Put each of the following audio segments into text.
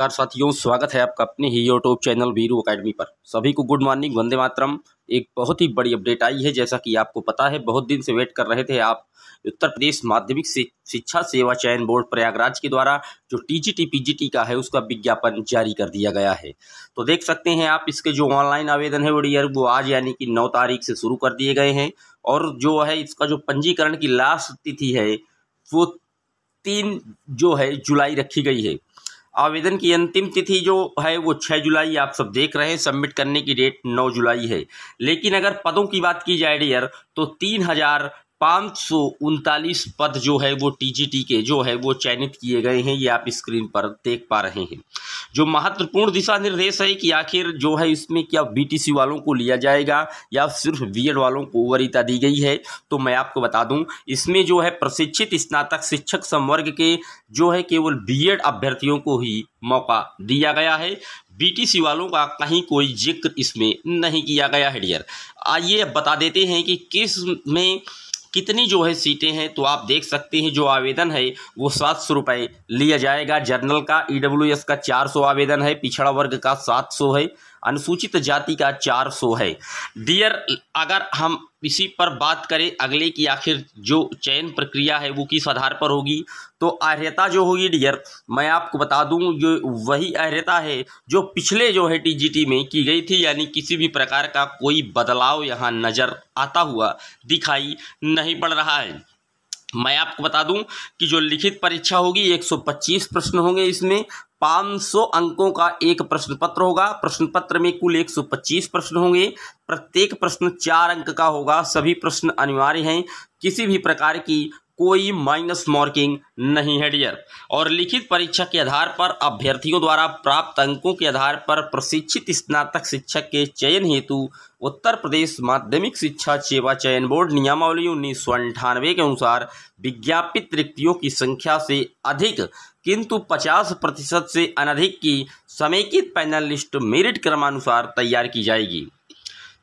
नमस्कार साथियों स्वागत है आपका अपने ही यूट्यूब चैनल वीरू अकेडमी पर सभी को गुड मॉर्निंग वंदे मातरम एक बहुत ही बड़ी अपडेट आई है जैसा कि आपको पता है बहुत दिन से वेट कर रहे थे आप उत्तर प्रदेश माध्यमिक शिक्षा सेवा चयन बोर्ड प्रयागराज के द्वारा जो टीजीटी पीजीटी का है उसका विज्ञापन जारी कर दिया गया है तो देख सकते हैं आप इसके जो ऑनलाइन आवेदन है वो वो आज यानी कि नौ तारीख से शुरू कर दिए गए हैं और जो है इसका जो पंजीकरण की लास्ट तिथि है वो तीन जो है जुलाई रखी गई है आवेदन की अंतिम तिथि जो है वो 6 जुलाई आप सब देख रहे हैं सबमिट करने की डेट नौ जुलाई है लेकिन अगर पदों की बात की जाए डियर तो तीन हज़ार पाँच सौ उनतालीस पद जो है वो टीजीटी के जो है वो चयनित किए गए हैं ये आप स्क्रीन पर देख पा रहे हैं जो महत्वपूर्ण दिशा निर्देश है कि आखिर जो है इसमें क्या बीटीसी वालों को लिया जाएगा या सिर्फ बीएड वालों को वरीता दी गई है तो मैं आपको बता दूं इसमें जो है प्रशिक्षित स्नातक शिक्षक संवर्ग के जो है केवल बी अभ्यर्थियों को ही मौका दिया गया है बीटीसी वालों का कहीं कोई जिक्र इसमें नहीं किया गया है डियर आइए बता देते हैं कि किस में कितनी जो है सीटें हैं तो आप देख सकते हैं जो आवेदन है वो सात सौ रुपये लिया जाएगा जनरल का ई e का चार सौ आवेदन है पिछड़ा वर्ग का सात सौ है अनुसूचित जाति का 400 है डियर अगर हम इसी पर बात करें अगले की आखिर जो चयन प्रक्रिया है वो किस आधार पर होगी तो अर्हता जो होगी डियर मैं आपको बता दूं जो वही अर्हता है जो पिछले जो है टीजीटी में की गई थी यानी किसी भी प्रकार का कोई बदलाव यहाँ नज़र आता हुआ दिखाई नहीं पड़ रहा है मैं आपको बता दूं कि जो लिखित परीक्षा होगी 125 प्रश्न होंगे इसमें 500 अंकों का एक प्रश्न पत्र होगा प्रश्न पत्र में कुल 125 प्रश्न होंगे प्रत्येक प्रश्न चार अंक का होगा सभी प्रश्न अनिवार्य हैं किसी भी प्रकार की कोई माइनस मार्किंग नहीं है डियर और लिखित परीक्षा के आधार पर अभ्यर्थियों द्वारा प्राप्त अंकों के आधार पर प्रशिक्षित स्नातक शिक्षक के चयन हेतु उत्तर प्रदेश माध्यमिक शिक्षा सेवा चयन बोर्ड नियमावली उन्नीस सौ अंठानवे के अनुसार विज्ञापित रिक्तियों की संख्या से अधिक किंतु 50 प्रतिशत से अनधिक की समेकित पैनल लिस्ट मेरिट क्रमानुसार तैयार की जाएगी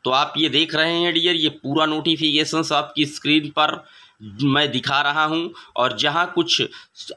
तो आप ये देख रहे हैं डियर ये पूरा नोटिफिकेशन आपकी स्क्रीन पर मैं दिखा रहा हूं और जहां कुछ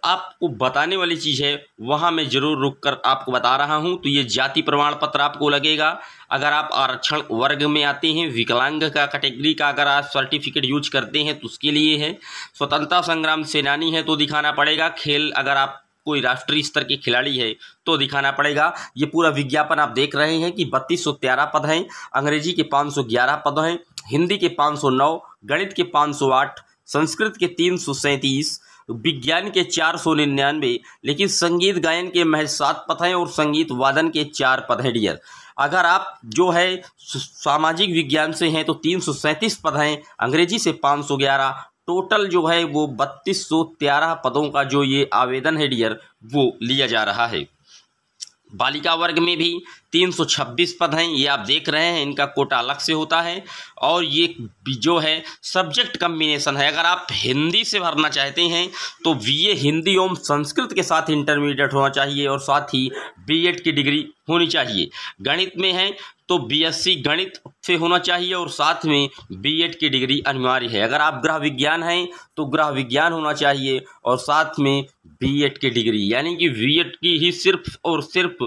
आपको बताने वाली चीज़ है वहां मैं ज़रूर रुक कर आपको बता रहा हूं तो ये जाति प्रमाण पत्र आपको लगेगा अगर आप आरक्षण वर्ग में आते हैं विकलांग का कैटेगरी का अगर आप सर्टिफिकेट यूज करते हैं तो उसके लिए है स्वतंत्रता संग्राम सेनानी है तो दिखाना पड़ेगा खेल अगर आप कोई राष्ट्रीय स्तर के खिलाड़ी है तो दिखाना पड़ेगा ये पूरा विज्ञापन आप देख रहे हैं कि बत्तीस सौ तेरह पद हैं अंग्रेजी के पाँच सौ ग्यारह पद हैं हिंदी के पाँच सौ नौ गणित के पाँच सौ आठ संस्कृत के तीन सौ सैंतीस विज्ञान के चार सौ निन्यानवे लेकिन संगीत गायन के महज सात पद हैं और संगीत वादन के चार पद हैं डियर अगर आप जो है सामाजिक विज्ञान से हैं तो तीन सौ सैंतीस पद हैं अंग्रेजी से पाँच सौ ग्यारह टोटल जो है वो बत्तीस सौ तेरह पदों का जो ये आवेदन है डियर वो लिया जा रहा है बालिका वर्ग में भी 326 पद हैं ये आप देख रहे हैं इनका कोटा अलग से होता है और ये जो है सब्जेक्ट कम्बिनेशन है अगर आप हिंदी से भरना चाहते हैं तो बीए हिंदी एवं संस्कृत के साथ इंटरमीडिएट होना चाहिए और साथ ही बीएड की डिग्री होनी चाहिए गणित में है तो बीएससी गणित से होना चाहिए और साथ में बीएड की डिग्री अनिवार्य है अगर आप ग्रह विज्ञान हैं तो ग्रह विज्ञान होना चाहिए और साथ में बीएड की डिग्री यानी कि बीएड की ही सिर्फ और सिर्फ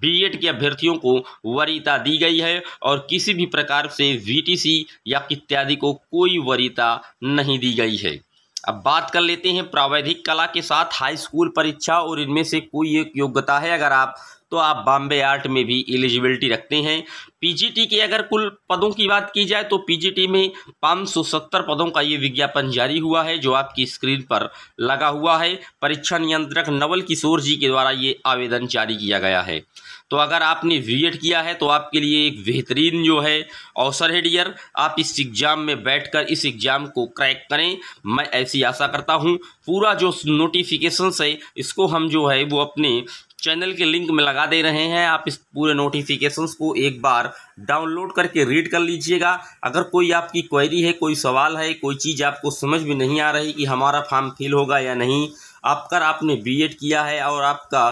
बीएड के अभ्यर्थियों को वरीता दी गई है और किसी भी प्रकार से वीटीसी या इत्यादि को कोई वरीता नहीं दी गई है अब बात कर लेते हैं प्रावैधिक कला के साथ हाई स्कूल परीक्षा और इनमें से कोई एक योग्यता है अगर आप तो आप बॉम्बे आर्ट में भी एलिजिबिलिटी रखते हैं पीजीटी के अगर कुल पदों की बात की जाए तो पीजीटी में 570 पदों का ये विज्ञापन जारी हुआ है जो आपकी स्क्रीन पर लगा हुआ है परीक्षा नियंत्रक नवल किशोर जी के द्वारा ये आवेदन जारी किया गया है तो अगर आपने बी किया है तो आपके लिए एक बेहतरीन जो है अवसर है डियर आप इस एग्ज़ाम में बैठकर इस एग्ज़ाम को क्रैक करें मैं ऐसी आशा करता हूँ पूरा जो नोटिफिकेशन है इसको हम जो है वो अपने चैनल के लिंक में लगा दे रहे हैं आप इस पूरे नोटिफिकेशन को एक बार डाउनलोड करके रीड कर लीजिएगा अगर कोई आपकी क्वेरी है कोई सवाल है कोई चीज़ आपको समझ में नहीं आ रही कि हमारा फॉर्म फिल होगा या नहीं आप कर आपने बीएड किया है और आपका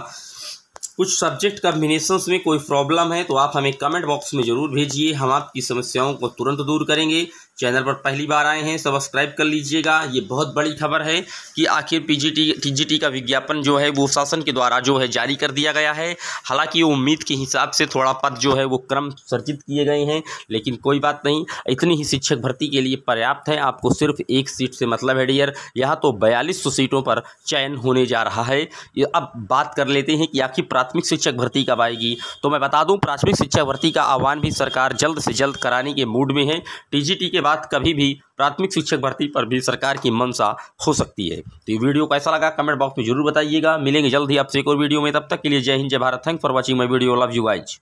कुछ सब्जेक्ट कम्बिनेशंस में कोई प्रॉब्लम है तो आप हमें कमेंट बॉक्स में ज़रूर भेजिए हम आपकी समस्याओं को तुरंत दूर करेंगे चैनल पर पहली बार आए हैं सब्सक्राइब कर लीजिएगा ये बहुत बड़ी खबर है कि आखिर पीजीटी जी का विज्ञापन जो है वो शासन के द्वारा जो है जारी कर दिया गया है हालांकि उम्मीद के हिसाब से थोड़ा पद जो है वो क्रम सर्जित किए गए हैं लेकिन कोई बात नहीं इतनी ही शिक्षक भर्ती के लिए पर्याप्त है आपको सिर्फ एक सीट से मतलब है डियर यहाँ तो बयालीस सीटों पर चयन होने जा रहा है अब बात कर लेते हैं कि आखिर प्राथमिक शिक्षक भर्ती कब आएगी तो मैं बता दूं प्राथमिक शिक्षक भर्ती का आह्वान भी सरकार जल्द से जल्द कराने के मूड में है टीजीटी के बाद कभी भी प्राथमिक शिक्षक भर्ती पर भी सरकार की मंशा हो सकती है तो ये वीडियो कैसा लगा कमेंट बॉक्स में जरूर बताइएगा मिलेंगे जल्द ही आपसे एक और वीडियो में तब तक के लिए जय हिंद जय Bharat thank for watching my video love you wise